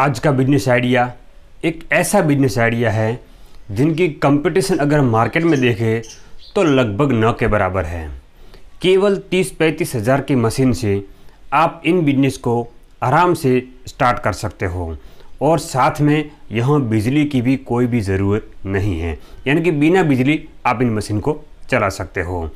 आज का business idea एक ऐसा बिजनेस आइडिया है जिनकी कंपटीशन अगर मार्केट में देखें तो लगभग नौ के बराबर है केवल तीस पैंतीस हज़ार की मशीन से आप इन बिजनेस को आराम से स्टार्ट कर सकते हो और साथ में यहाँ बिजली की भी कोई भी ज़रूरत नहीं है यानी कि बिना बिजली आप इन मशीन को चला सकते हो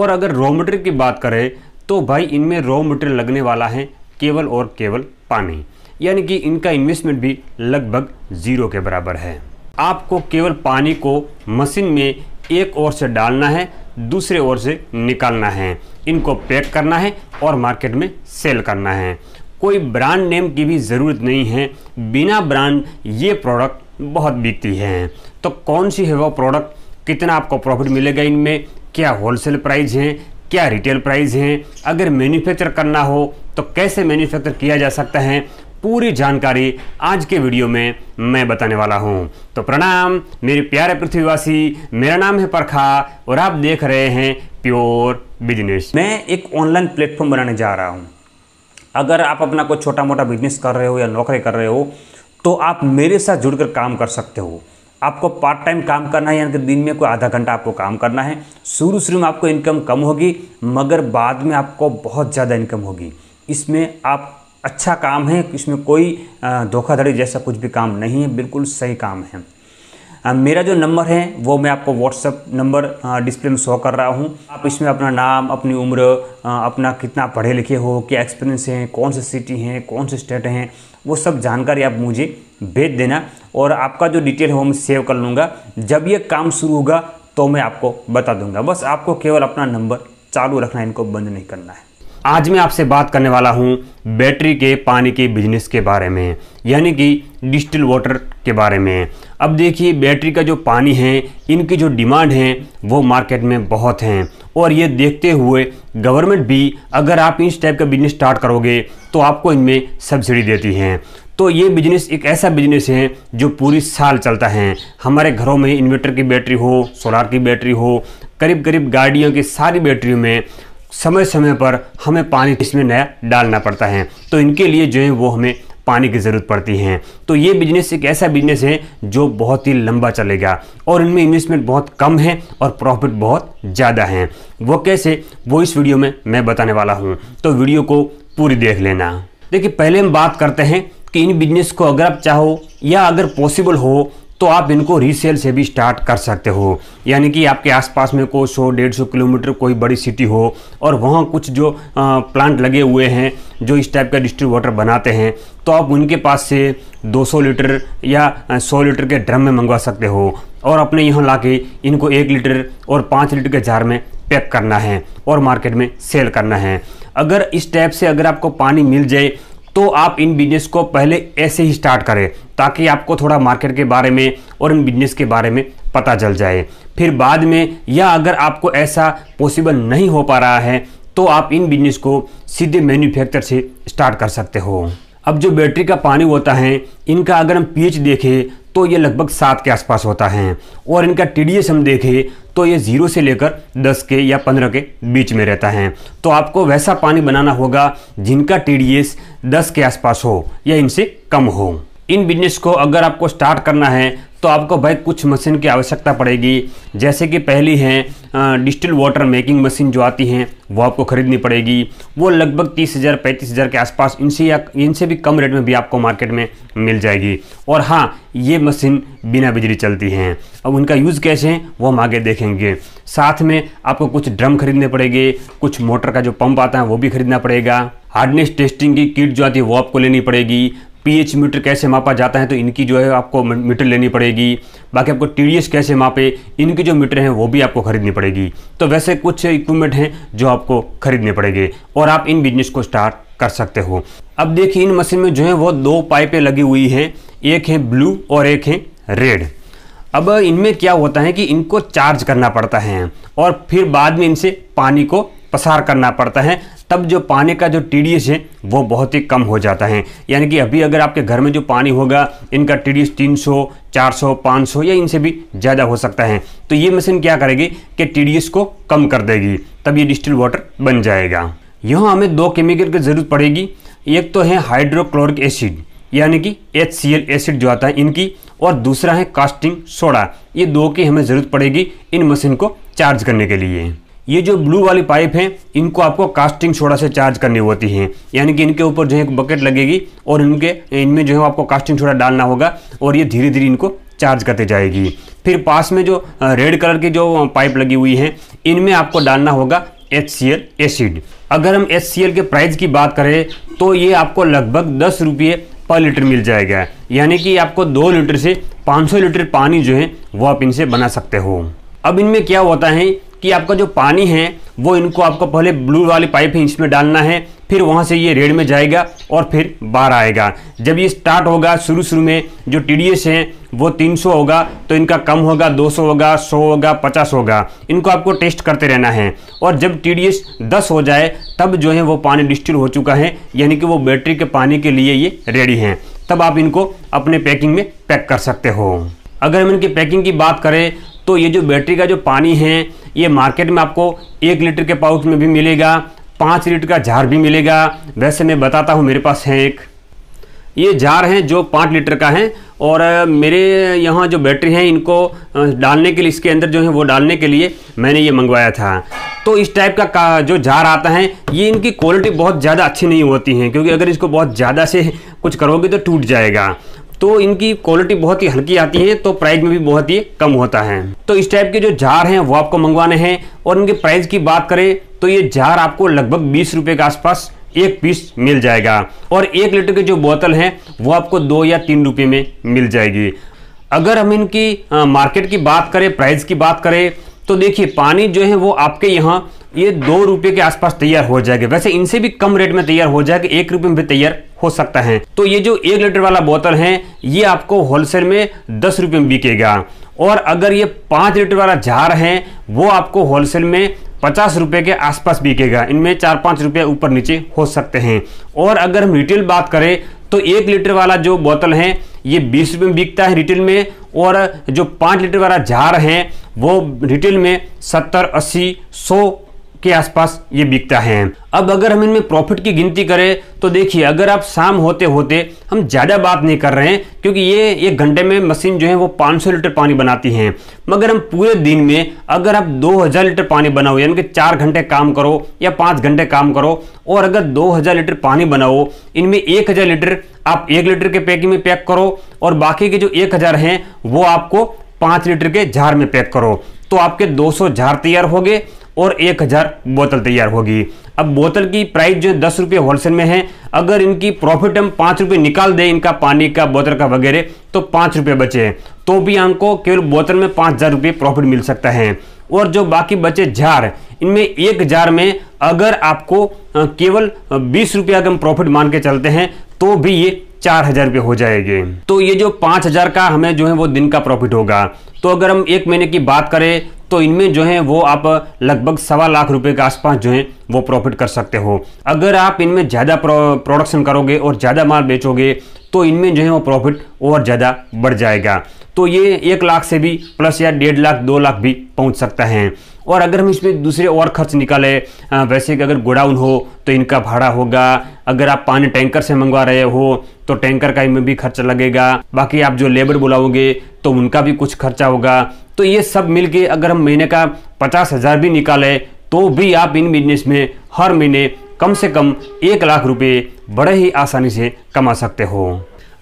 और अगर रॉ मटेरियल की बात करें तो भाई इनमें रॉ मटेरियल लगने वाला है केवल और केवल पानी यानी कि इनका इन्वेस्टमेंट भी लगभग ज़ीरो के बराबर है आपको केवल पानी को मशीन में एक ओर से डालना है दूसरे ओर से निकालना है इनको पैक करना है और मार्केट में सेल करना है कोई ब्रांड नेम की भी ज़रूरत नहीं है बिना ब्रांड ये प्रोडक्ट बहुत बिकती है तो कौन सी है वो प्रोडक्ट कितना आपको प्रॉफिट मिलेगा इनमें क्या होलसेल प्राइस हैं क्या रिटेल प्राइस हैं अगर मैन्युफैक्चर करना हो तो कैसे मैन्युफैक्चर किया जा सकता है पूरी जानकारी आज के वीडियो में मैं बताने वाला हूँ तो प्रणाम मेरे प्यारे पृथ्वीवासी मेरा नाम है परखा और आप देख रहे हैं प्योर बिजनेस मैं एक ऑनलाइन प्लेटफॉर्म बनाने जा रहा हूँ अगर आप अपना कोई छोटा मोटा बिजनेस कर रहे हो या नौकरी कर रहे हो तो आप मेरे साथ जुड़कर काम कर सकते हो आपको पार्ट टाइम काम करना है यानी कि दिन में कोई आधा घंटा आपको काम करना है शुरू शुरू में आपको इनकम कम होगी मगर बाद में आपको बहुत ज़्यादा इनकम होगी इसमें आप अच्छा काम है इसमें कोई धोखाधड़ी जैसा कुछ भी काम नहीं है बिल्कुल सही काम है मेरा जो नंबर है वो मैं आपको व्हाट्सअप नंबर डिस्प्ले में शो कर रहा हूँ आप इसमें अपना नाम अपनी उम्र अपना कितना पढ़े लिखे हो क्या एक्सपीरियंस हैं कौन से सिटी हैं कौन से स्टेट हैं वो सब जानकारी आप मुझे भेज देना और आपका जो डिटेल है वो मैं सेव कर लूँगा जब ये काम शुरू होगा तो मैं आपको बता दूंगा बस आपको केवल अपना नंबर चालू रखना है इनको बंद नहीं करना है आज मैं आपसे बात करने वाला हूँ बैटरी के पानी के बिजनेस के बारे में यानी कि डिजिटल वाटर के बारे में अब देखिए बैटरी का जो पानी है इनकी जो डिमांड है वो मार्केट में बहुत हैं और ये देखते हुए गवर्नमेंट भी अगर आप इस टाइप का बिजनेस स्टार्ट करोगे तो आपको इनमें सब्सिडी देती हैं तो ये बिजनेस एक ऐसा बिजनेस है जो पूरी साल चलता है हमारे घरों में इन्वर्टर की बैटरी हो सोलार की बैटरी हो करीब करीब गाड़ियों की सारी बैटरियों में समय समय पर हमें पानी इसमें नया डालना पड़ता है तो इनके लिए जो है वो हमें पानी की ज़रूरत पड़ती है तो ये बिजनेस एक ऐसा बिजनेस है जो बहुत ही लंबा चलेगा और इनमें इन्वेस्टमेंट बहुत कम है और प्रॉफिट बहुत ज़्यादा है वो कैसे वो इस वीडियो में मैं बताने वाला हूँ तो वीडियो को पूरी देख लेना देखिए पहले हम बात करते हैं कि इन बिजनेस को अगर आप चाहो या अगर पॉसिबल हो तो आप इनको रीसेल से भी स्टार्ट कर सकते हो यानी कि आपके आसपास में कोई सौ डेढ़ सौ किलोमीटर कोई बड़ी सिटी हो और वहाँ कुछ जो आ, प्लांट लगे हुए हैं जो इस टाइप का डिस्ट्रीब्यूटर बनाते हैं तो आप उनके पास से 200 लीटर या 100 लीटर के ड्रम में मंगवा सकते हो और अपने यहाँ ला के इनको एक लीटर और पाँच लीटर के जार में पैक करना है और मार्केट में सेल करना है अगर इस टाइप से अगर आपको पानी मिल जाए तो आप इन बिजनेस को पहले ऐसे ही स्टार्ट करें ताकि आपको थोड़ा मार्केट के बारे में और इन बिजनेस के बारे में पता चल जाए फिर बाद में या अगर आपको ऐसा पॉसिबल नहीं हो पा रहा है तो आप इन बिजनेस को सीधे मैन्युफैक्चर से स्टार्ट कर सकते हो अब जो बैटरी का पानी होता है इनका अगर हम पीएच देखें तो ये लगभग सात के आसपास होता है और इनका टी हम देखें तो ये ज़ीरो से लेकर दस के या पंद्रह के बीच में रहता है तो आपको वैसा पानी बनाना होगा जिनका टी डी एस दस के आसपास हो या इनसे कम हो इन बिजनेस को अगर आपको स्टार्ट करना है तो आपको भाई कुछ मशीन की आवश्यकता पड़ेगी जैसे कि पहली है डिजिटल वाटर मेकिंग मशीन जो आती हैं वो आपको ख़रीदनी पड़ेगी वो लगभग तीस हज़ार पैंतीस हज़ार के आसपास इनसे या इनसे भी कम रेट में भी आपको मार्केट में मिल जाएगी और हाँ ये मशीन बिना बिजली चलती हैं अब उनका यूज़ कैसे है वो हम आगे देखेंगे साथ में आपको कुछ ड्रम खरीदने पड़ेंगे कुछ मोटर का जो पंप आता है वो भी खरीदना पड़ेगा हार्डनेस टेस्टिंग की किट जो आती है वो आपको लेनी पड़ेगी पीएच मीटर कैसे मापा जाता है तो इनकी जो है आपको मीटर लेनी पड़ेगी बाकी आपको टीडीएस कैसे मापे इनकी जो मीटर हैं वो भी आपको खरीदनी पड़ेगी तो वैसे कुछ इक्विपमेंट हैं जो आपको खरीदने पड़ेंगे और आप इन बिजनेस को स्टार्ट कर सकते हो अब देखिए इन मशीन में जो है वो दो पाइपें लगी हुई हैं एक है ब्लू और एक है रेड अब इनमें क्या होता है कि इनको चार्ज करना पड़ता है और फिर बाद में इनसे पानी को पसार करना पड़ता है तब जो पानी का जो टी है वो बहुत ही कम हो जाता है यानी कि अभी अगर आपके घर में जो पानी होगा इनका टी डी एस तीन सौ चार सौ पाँच सौ या इनसे भी ज़्यादा हो सकता है तो ये मशीन क्या करेगी कि टी डी एस को कम कर देगी तब ये डिस्टिल वाटर बन जाएगा यहाँ हमें दो केमिकल की ज़रूरत पड़ेगी एक तो है हाइड्रोक्लोरिक एसिड यानी कि एच सी एल एसिड जो आता है इनकी और दूसरा है कास्टिंग सोडा ये दो की हमें ज़रूरत पड़ेगी इन मशीन को चार्ज करने के लिए ये जो ब्लू वाली पाइप हैं इनको आपको कास्टिंग सोडा से चार्ज करनी होती है यानी कि इनके ऊपर जो है एक बकेट लगेगी और इनके इनमें जो है आपको कास्टिंग सोडा डालना होगा और ये धीरे धीरे इनको चार्ज करते जाएगी फिर पास में जो रेड कलर की जो पाइप लगी हुई है इनमें आपको डालना होगा एच एसिड अगर हम एच के प्राइस की बात करें तो ये आपको लगभग दस रुपये पर लीटर मिल जाएगा यानी कि आपको दो लीटर से 500 लीटर पानी जो है वो आप इनसे बना सकते हो अब इनमें क्या होता है कि आपका जो पानी है वो इनको आपको पहले ब्लू वाली पाइप है इसमें डालना है फिर वहाँ से ये रेड में जाएगा और फिर बाहर आएगा जब ये स्टार्ट होगा शुरू शुरू में जो टी डी एस है वो 300 होगा तो इनका कम होगा 200 होगा 100 होगा 50 होगा इनको आपको टेस्ट करते रहना है और जब टी डी एस दस हो जाए तब जो है वो पानी डिस्टिल हो चुका है यानी कि वो बैटरी के पानी के लिए ये रेडी हैं तब आप इनको अपने पैकिंग में पैक कर सकते हो अगर हम इनकी पैकिंग की बात करें तो ये जो बैटरी का जो पानी है ये मार्केट में आपको एक लीटर के पाउच में भी मिलेगा पाँच लीटर का जार भी मिलेगा वैसे मैं बताता हूँ मेरे पास है एक ये जार हैं जो पाँच लीटर का है और मेरे यहाँ जो बैटरी हैं इनको डालने के लिए इसके अंदर जो है वो डालने के लिए मैंने ये मंगवाया था तो इस टाइप का, का जो जार आता है ये इनकी क्वालिटी बहुत ज़्यादा अच्छी नहीं होती है क्योंकि अगर इसको बहुत ज़्यादा से कुछ करोगे तो टूट जाएगा तो इनकी क्वालिटी बहुत ही हल्की आती है तो प्राइस में भी बहुत ही कम होता है तो इस टाइप के जो जार हैं वो आपको मंगवाने हैं और इनके प्राइस की बात करें तो ये जार आपको लगभग बीस रुपये के आसपास एक पीस मिल जाएगा और एक लीटर की जो बोतल है वो आपको दो या तीन रुपये में मिल जाएगी अगर हम इनकी मार्केट की बात करें प्राइस की बात करें तो देखिए पानी जो है वो आपके यहाँ ये दो रुपए के आसपास तैयार हो जाएगा वैसे इनसे भी कम रेट में तैयार हो जाएगा एक रुपये में भी तैयार हो सकता है तो ये जो एक लीटर वाला बोतल है ये आपको होलसेल में दस रुपये में बिकेगा और अगर ये पाँच लीटर वाला जार है वो आपको होलसेल में पचास रुपये के आसपास बिकेगा इनमें चार पाँच रुपये ऊपर नीचे हो सकते हैं और अगर हम रिटेल बात करें तो एक लीटर वाला जो बोतल है ये बीस रुपये में बिकता है रिटेल में और जो पाँच लीटर वाला जार है वो रिटेल में सत्तर अस्सी सौ के आसपास ये बिकता है अब अगर हम इनमें प्रॉफिट की गिनती करें तो देखिए अगर आप शाम होते होते हम ज़्यादा बात नहीं कर रहे हैं क्योंकि ये एक घंटे में मशीन जो है वो 500 लीटर पानी बनाती है मगर हम पूरे दिन में अगर आप 2000 लीटर पानी बनाओ यानी कि चार घंटे काम करो या पाँच घंटे काम करो और अगर 2000 लीटर पानी बनाओ इनमें हजार लीटर आप एक लीटर के पैकिंग में पैक करो और बाकी के जो हजार हैं वो आपको पाँच लीटर के जार में पैक करो तो आपके 200 जार तैयार हो गए और एक हज़ार बोतल तैयार होगी अब बोतल की प्राइस जो दस रुपये होलसेल में है अगर इनकी प्रॉफिट हम पाँच रुपये निकाल दें इनका पानी का बोतल का वगैरह तो पाँच रुपये बचे तो भी हमको केवल बोतल में पाँच हज़ार रुपये प्रॉफिट मिल सकता है और जो बाकी बचे जार इनमें एक जार में अगर आपको केवल बीस रुपया अगर हम प्रॉफिट मान के चलते हैं तो भी ये चार हजार रुपये हो जाएगी तो ये जो पाँच हजार का हमें जो है वो दिन का प्रॉफिट होगा तो अगर हम एक महीने की बात करें तो इनमें जो है वो आप लगभग सवा लाख रुपए के आसपास जो है वो प्रॉफिट कर सकते हो अगर आप इनमें ज़्यादा प्रोडक्शन करोगे और ज़्यादा माल बेचोगे तो इनमें जो है वो प्रॉफिट और ज़्यादा बढ़ जाएगा तो ये एक लाख से भी प्लस या डेढ़ लाख दो लाख भी पहुंच सकता है और अगर हम इसमें दूसरे और खर्च निकाले वैसे कि अगर गोडाउन हो तो इनका भाड़ा होगा अगर आप पानी टैंकर से मंगवा रहे हो तो टैंकर का इनमें भी खर्च लगेगा बाकी आप जो लेबर बुलाओगे तो उनका भी कुछ खर्चा होगा तो ये सब मिलके अगर हम महीने का पचास हज़ार भी निकालें तो भी आप इन बिजनेस में हर महीने कम से कम एक लाख रुपये बड़े ही आसानी से कमा सकते हो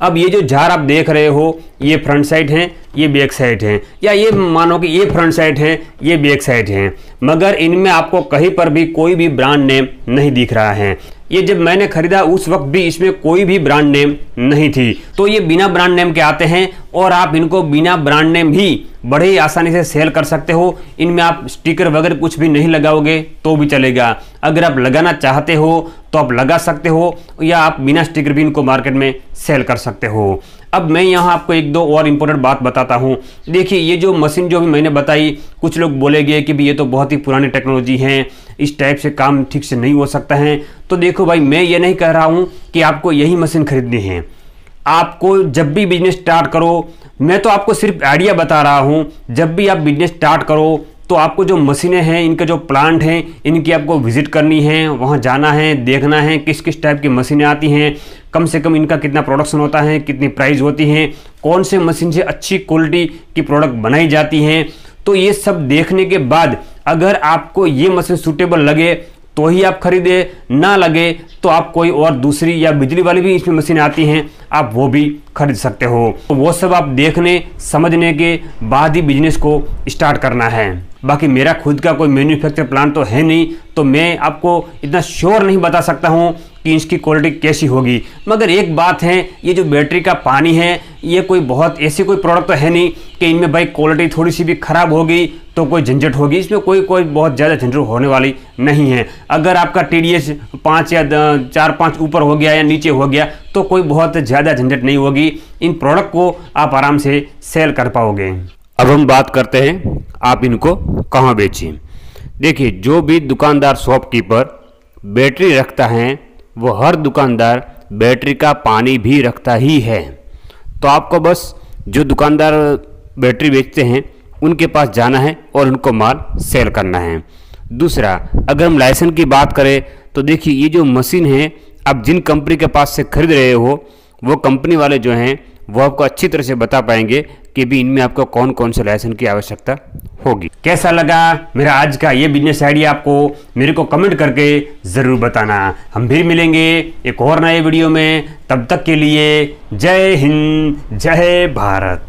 अब ये जो झार आप देख रहे हो ये फ्रंट साइड हैं ये बैक साइड हैं या ये मानो कि ये फ्रंट साइड हैं ये बैक साइड हैं मगर इनमें आपको कहीं पर भी कोई भी ब्रांड नेम नहीं दिख रहा है ये जब मैंने खरीदा उस वक्त भी इसमें कोई भी ब्रांड नेम नहीं थी तो ये बिना ब्रांड नेम के आते हैं और आप इनको बिना ब्रांड नेम भी बड़े ही आसानी से सेल कर सकते हो इनमें आप स्टिकर वगैरह कुछ भी नहीं लगाओगे तो भी चलेगा अगर आप लगाना चाहते हो तो आप लगा सकते हो या आप बिना स्टिकर भी इनको मार्केट में सेल कर सकते हो अब मैं यहाँ आपको एक दो और इम्पोर्टेंट बात बताता हूँ देखिए ये जो मशीन जो भी मैंने बताई कुछ लोग बोलेंगे कि भी ये तो बहुत ही पुरानी टेक्नोलॉजी हैं इस टाइप से काम ठीक से नहीं हो सकता है तो देखो भाई मैं ये नहीं कह रहा हूँ कि आपको यही मशीन खरीदनी है आपको जब भी बिजनेस स्टार्ट करो मैं तो आपको सिर्फ आइडिया बता रहा हूँ जब भी आप बिजनेस स्टार्ट करो तो आपको जो मशीनें हैं इनके जो प्लांट हैं इनकी आपको विजिट करनी है वहाँ जाना है देखना है किस किस टाइप की मशीनें आती हैं कम से कम इनका कितना प्रोडक्शन होता है कितनी प्राइस होती हैं कौन से मशीन से अच्छी क्वालिटी की प्रोडक्ट बनाई जाती हैं तो ये सब देखने के बाद अगर आपको ये मशीन सूटेबल लगे तो ही आप खरीदे ना लगे तो आप कोई और दूसरी या बिजली वाली भी इसमें मशीन आती हैं आप वो भी खरीद सकते हो तो वो सब आप देखने समझने के बाद ही बिजनेस को स्टार्ट करना है बाकी मेरा खुद का कोई मैन्युफैक्चर प्लान तो है नहीं तो मैं आपको इतना श्योर नहीं बता सकता हूँ कि इसकी क्वालिटी कैसी होगी मगर एक बात है ये जो बैटरी का पानी है ये कोई बहुत ऐसी कोई प्रोडक्ट तो है नहीं कि इनमें भाई क्वालिटी थोड़ी सी भी ख़राब होगी तो कोई झंझट होगी इसमें कोई कोई बहुत ज़्यादा झंझट होने वाली नहीं है अगर आपका टी डी एस पाँच या चार पाँच ऊपर हो गया या नीचे हो गया तो कोई बहुत ज़्यादा झंझट नहीं होगी इन प्रोडक्ट को आप आराम से सेल कर पाओगे अब हम बात करते हैं आप इनको कहाँ बेचें देखिए जो भी दुकानदार शॉपकीपर बैटरी रखता है वह हर दुकानदार बैटरी का पानी भी रखता ही है तो आपको बस जो दुकानदार बैटरी बेचते हैं उनके पास जाना है और उनको माल सेल करना है दूसरा अगर हम लाइसेंस की बात करें तो देखिए ये जो मशीन है आप जिन कंपनी के पास से खरीद रहे हो वो कंपनी वाले जो हैं वो आपको अच्छी तरह से बता पाएंगे कि भी इनमें आपको कौन कौन से लाइसेंस की आवश्यकता होगी कैसा लगा मेरा आज का ये बिजनेस आइडिया आपको मेरे को कमेंट करके ज़रूर बताना हम फिर मिलेंगे एक और नए वीडियो में तब तक के लिए जय हिंद जय भारत